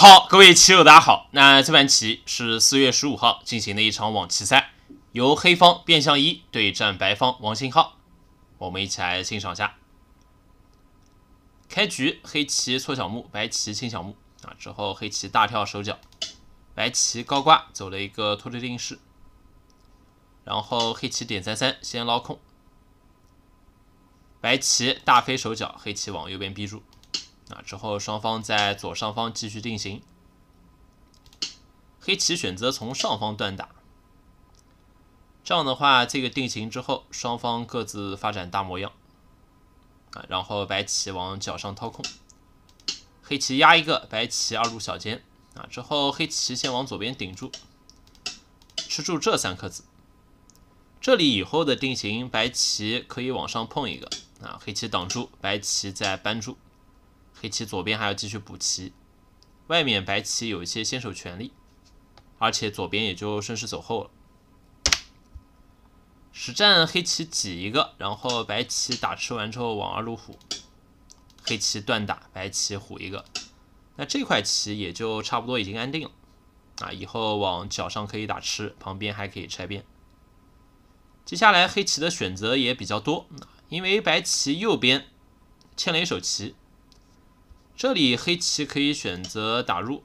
好，各位棋友，大家好。那这盘棋是四月十五号进行的一场网棋赛，由黑方卞相一对战白方王兴浩。我们一起来欣赏下。开局黑棋搓小目，白棋清小目啊。之后黑棋大跳手脚，白棋高挂走了一个拖车定式。然后黑棋点三三先捞空，白棋大飞手脚，黑棋往右边逼住。啊，之后双方在左上方继续定型，黑棋选择从上方断打，这样的话，这个定型之后，双方各自发展大模样，啊，然后白棋往角上掏空，黑棋压一个，白棋二路小尖，啊，之后黑棋先往左边顶住，吃住这三颗子，这里以后的定型，白棋可以往上碰一个，啊，黑棋挡住，白棋再扳住。黑棋左边还要继续补棋，外面白棋有一些先手权利，而且左边也就顺势走后了。实战黑棋挤一个，然后白棋打吃完之后往二路虎，黑棋断打，白棋虎一个，那这块棋也就差不多已经安定了。啊，以后往角上可以打吃，旁边还可以拆边。接下来黑棋的选择也比较多，因为白棋右边欠了一手棋。这里黑棋可以选择打入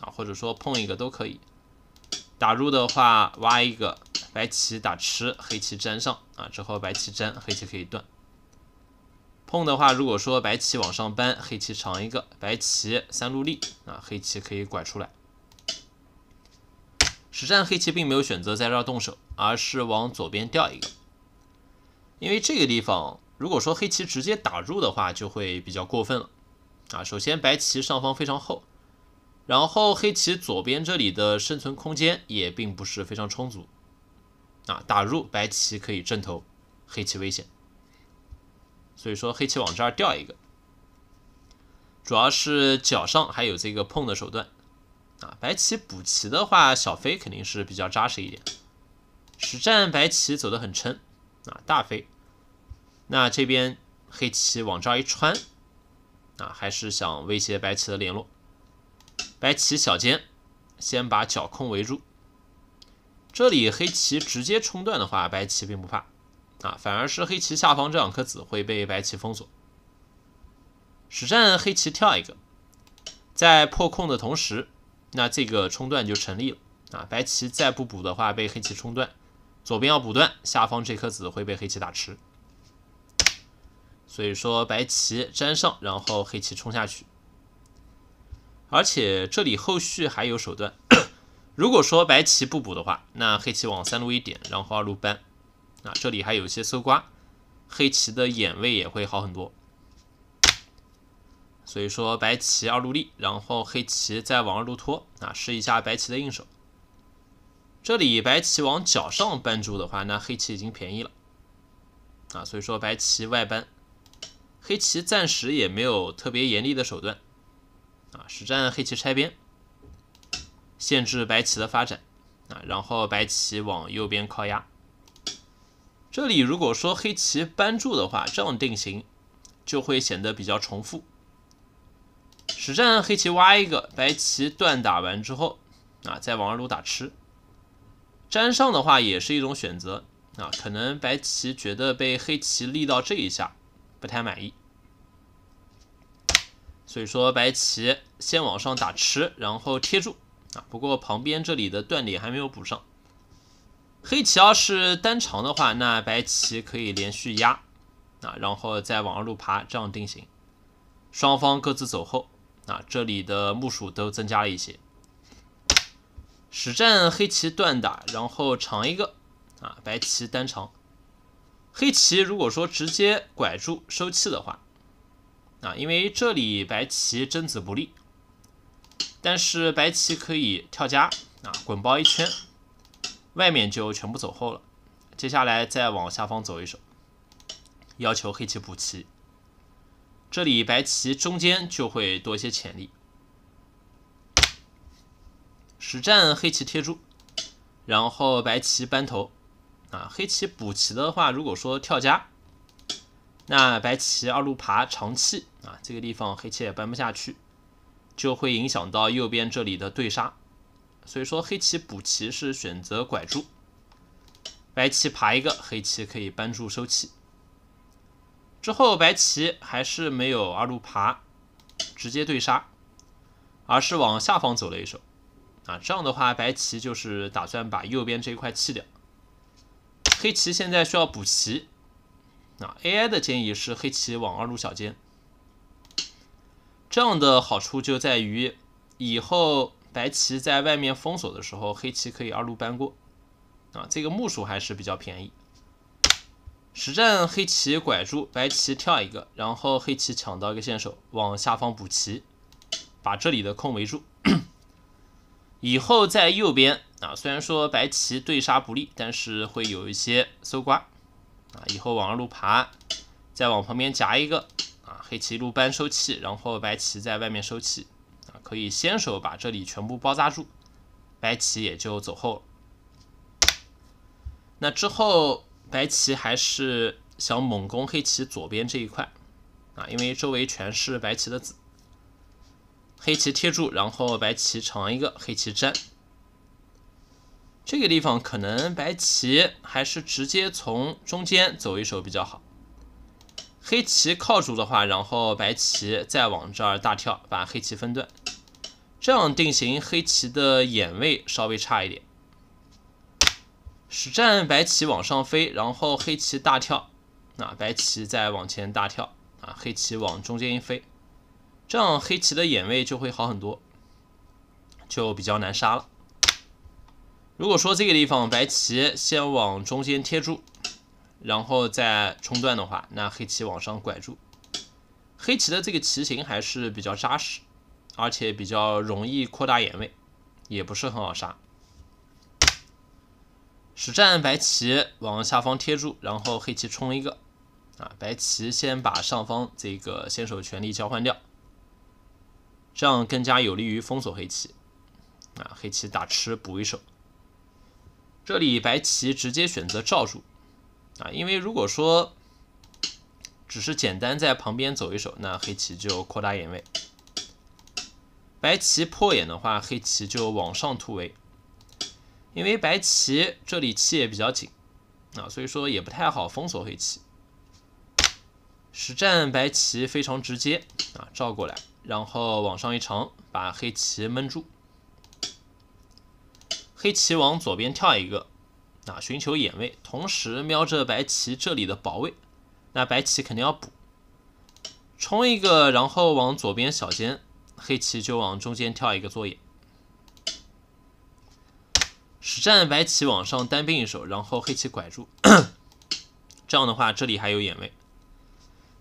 啊，或者说碰一个都可以。打入的话，挖一个白棋打吃，黑棋粘上啊，之后白棋粘，黑棋可以断。碰的话，如果说白棋往上扳，黑棋长一个，白棋三路立啊，黑棋可以拐出来。实战黑棋并没有选择在这动手，而是往左边掉一个，因为这个地方如果说黑棋直接打入的话，就会比较过分了。啊，首先白棋上方非常厚，然后黑棋左边这里的生存空间也并不是非常充足。啊，打入白棋可以镇头，黑棋危险。所以说黑棋往这儿掉一个，主要是脚上还有这个碰的手段。啊，白棋补棋的话，小飞肯定是比较扎实一点。实战白棋走得很撑，啊，大飞。那这边黑棋往这儿一穿。啊，还是想威胁白棋的联络。白棋小尖，先把角控围住。这里黑棋直接冲断的话，白棋并不怕，啊，反而是黑棋下方这两颗子会被白棋封锁。实战黑棋跳一个，在破空的同时，那这个冲断就成立了。啊，白棋再不补的话，被黑棋冲断，左边要补断，下方这颗子会被黑棋打吃。所以说白棋粘上，然后黑棋冲下去，而且这里后续还有手段。如果说白棋不补的话，那黑棋往三路一点，然后二路扳，啊，这里还有一些搜刮，黑棋的眼位也会好很多。所以说白棋二路立，然后黑棋再往二路拖，啊，试一下白棋的应手。这里白棋往角上扳住的话，那黑棋已经便宜了，啊，所以说白棋外搬，黑棋暂时也没有特别严厉的手段啊，实战黑棋拆边，限制白棋的发展啊，然后白棋往右边靠压。这里如果说黑棋扳住的话，这样定型就会显得比较重复。实战黑棋挖一个，白棋断打完之后啊，再往二路打吃，粘上的话也是一种选择啊，可能白棋觉得被黑棋立到这一下。不太满意，所以说白棋先往上打吃，然后贴住啊。不过旁边这里的断点还没有补上。黑棋要是单长的话，那白棋可以连续压啊，然后再往上路爬，这样定型。双方各自走后啊，这里的目数都增加了一些。实战黑棋断打，然后长一个啊，白棋单长。黑棋如果说直接拐住收气的话，啊，因为这里白棋争子不利，但是白棋可以跳家啊，滚包一圈，外面就全部走后了。接下来再往下方走一手，要求黑棋补棋，这里白棋中间就会多一些潜力。实战黑棋贴住，然后白棋扳头。啊，黑棋补棋的话，如果说跳家，那白棋二路爬长气啊，这个地方黑棋也搬不下去，就会影响到右边这里的对杀。所以说黑棋补棋是选择拐住，白棋爬一个，黑棋可以扳住收气。之后白棋还是没有二路爬，直接对杀，而是往下方走了一手。啊，这样的话白棋就是打算把右边这一块弃掉。黑棋现在需要补棋，那 AI 的建议是黑棋往二路小尖，这样的好处就在于以后白棋在外面封锁的时候，黑棋可以二路搬过。啊，这个木数还是比较便宜。实战黑棋拐住，白棋跳一个，然后黑棋抢到一个先手，往下方补棋，把这里的空围住，以后在右边。啊，虽然说白棋对杀不利，但是会有一些搜刮啊。以后往二路爬，再往旁边夹一个啊。黑棋一路扳收气，然后白棋在外面收气啊，可以先手把这里全部包扎住，白棋也就走后了。那之后白棋还是想猛攻黑棋左边这一块啊，因为周围全是白棋的子，黑棋贴住，然后白棋长一个，黑棋粘。这个地方可能白棋还是直接从中间走一手比较好。黑棋靠住的话，然后白棋再往这儿大跳，把黑棋分段，这样定型，黑棋的眼位稍微差一点。实战白棋往上飞，然后黑棋大跳，那白棋再往前大跳，啊，黑棋往中间一飞，这样黑棋的眼位就会好很多，就比较难杀了。如果说这个地方白棋先往中间贴住，然后再冲断的话，那黑棋往上拐住。黑棋的这个棋形还是比较扎实，而且比较容易扩大眼位，也不是很好杀。实战白棋往下方贴住，然后黑棋冲一个，啊，白棋先把上方这个先手权利交换掉，这样更加有利于封锁黑棋。啊，黑棋打吃补一手。这里白棋直接选择罩住，啊，因为如果说只是简单在旁边走一手，那黑棋就扩大眼位。白棋破眼的话，黑棋就往上突围，因为白棋这里气也比较紧，啊，所以说也不太好封锁黑棋。实战白棋非常直接，啊，照过来，然后往上一长，把黑棋闷住。黑棋往左边跳一个，啊，寻求眼位，同时瞄着白棋这里的保卫，那白棋肯定要补，冲一个，然后往左边小尖，黑棋就往中间跳一个坐眼。实战白棋往上单兵一手，然后黑棋拐住，这样的话这里还有眼位。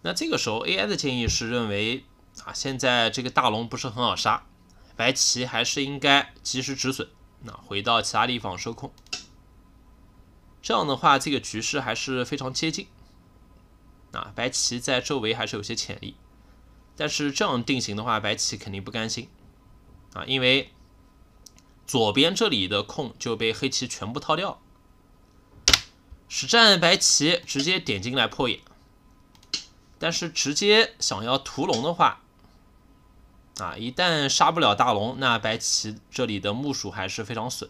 那这个时候 AI 的建议是认为，啊，现在这个大龙不是很好杀，白棋还是应该及时止损。那回到其他地方收空，这样的话，这个局势还是非常接近。啊，白棋在周围还是有些潜力，但是这样定型的话，白棋肯定不甘心啊，因为左边这里的空就被黑棋全部掏掉。实战白棋直接点进来破眼，但是直接想要屠龙的话。啊，一旦杀不了大龙，那白棋这里的木薯还是非常损。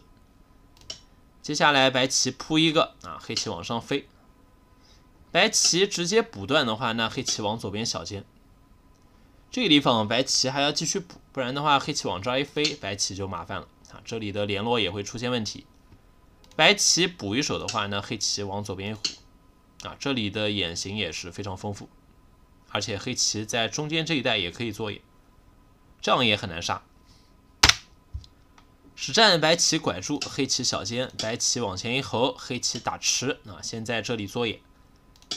接下来白棋扑一个啊，黑棋往上飞，白棋直接补断的话，那黑棋往左边小尖，这个地方白棋还要继续补，不然的话黑棋往这儿一飞，白棋就麻烦了啊。这里的联络也会出现问题。白棋补一手的话呢，黑棋往左边一虎啊，这里的眼型也是非常丰富，而且黑棋在中间这一带也可以做眼。这样也很难杀。实战白棋拐住，黑棋小尖，白棋往前一吼，黑棋打吃。啊，先在这里做眼，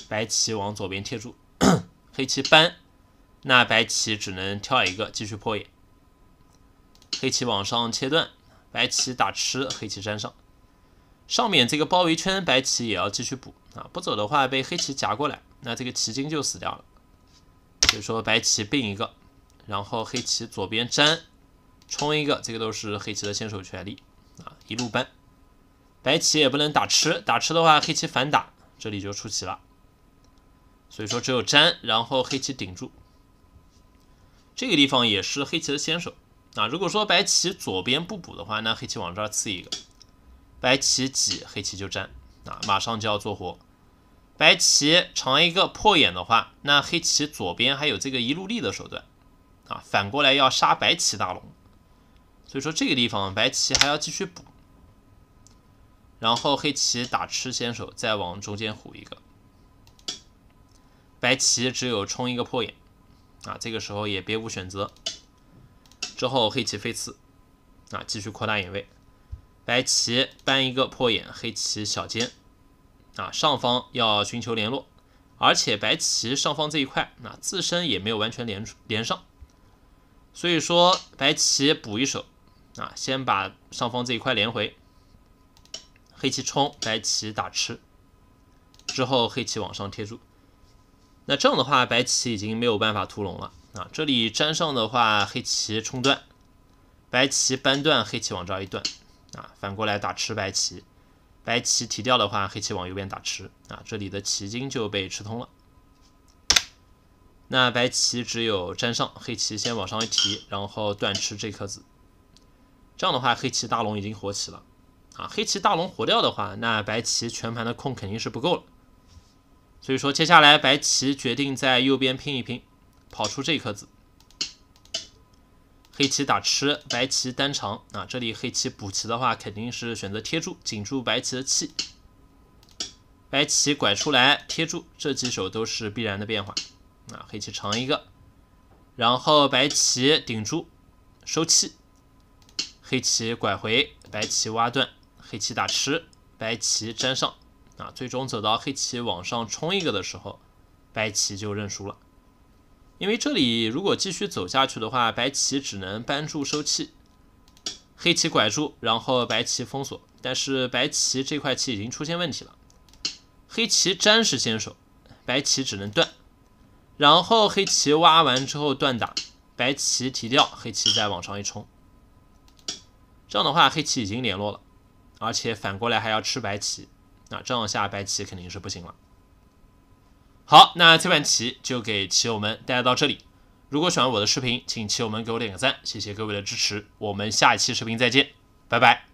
白棋往左边贴住，黑棋扳，那白棋只能跳一个，继续破眼。黑棋往上切断，白棋打吃，黑棋粘上。上面这个包围圈，白棋也要继续补啊，不走的话被黑棋夹过来，那这个棋筋就死掉了。所以说，白棋并一个。然后黑棋左边粘冲一个，这个都是黑棋的先手权利啊，一路扳，白棋也不能打吃，打吃的话黑棋反打，这里就出棋了。所以说只有粘，然后黑棋顶住，这个地方也是黑棋的先手啊。如果说白棋左边不补的话，那黑棋往这儿刺一个，白棋挤黑棋就粘啊，马上就要做活。白棋长一个破眼的话，那黑棋左边还有这个一路立的手段。啊，反过来要杀白棋大龙，所以说这个地方白棋还要继续补，然后黑棋打吃先手，再往中间虎一个，白棋只有冲一个破眼啊，这个时候也别无选择。之后黑棋飞刺，啊，继续扩大眼位，白棋搬一个破眼，黑棋小尖，啊，上方要寻求联络，而且白棋上方这一块那自身也没有完全连连上。所以说白棋补一手，啊，先把上方这一块连回。黑棋冲，白棋打吃，之后黑棋往上贴住。那这样的话，白棋已经没有办法屠龙了啊。这里粘上的话，黑棋冲断，白棋扳断，黑棋往这儿一断，啊，反过来打吃白棋。白棋提掉的话，黑棋往右边打吃，啊，这里的棋筋就被吃通了。那白棋只有粘上，黑棋先往上一提，然后断吃这颗子。这样的话，黑棋大龙已经活起了啊！黑棋大龙活掉的话，那白棋全盘的空肯定是不够了。所以说，接下来白棋决定在右边拼一拼，跑出这颗子。黑棋打吃，白棋单长啊！这里黑棋补棋的话，肯定是选择贴住，紧住白棋的气。白棋拐出来贴住，这几手都是必然的变化。啊，黑棋长一个，然后白棋顶住收气，黑棋拐回，白棋挖断，黑棋打吃，白棋粘上。啊，最终走到黑棋往上冲一个的时候，白棋就认输了。因为这里如果继续走下去的话，白棋只能扳住收气，黑棋拐住，然后白棋封锁。但是白棋这块棋已经出现问题了，黑棋粘是先手，白棋只能断。然后黑棋挖完之后断打，白棋提掉，黑棋再往上一冲，这样的话黑棋已经联络了，而且反过来还要吃白棋，那这样下白棋肯定是不行了。好，那这盘棋就给棋友们带到这里。如果喜欢我的视频，请棋友们给我点个赞，谢谢各位的支持。我们下一期视频再见，拜拜。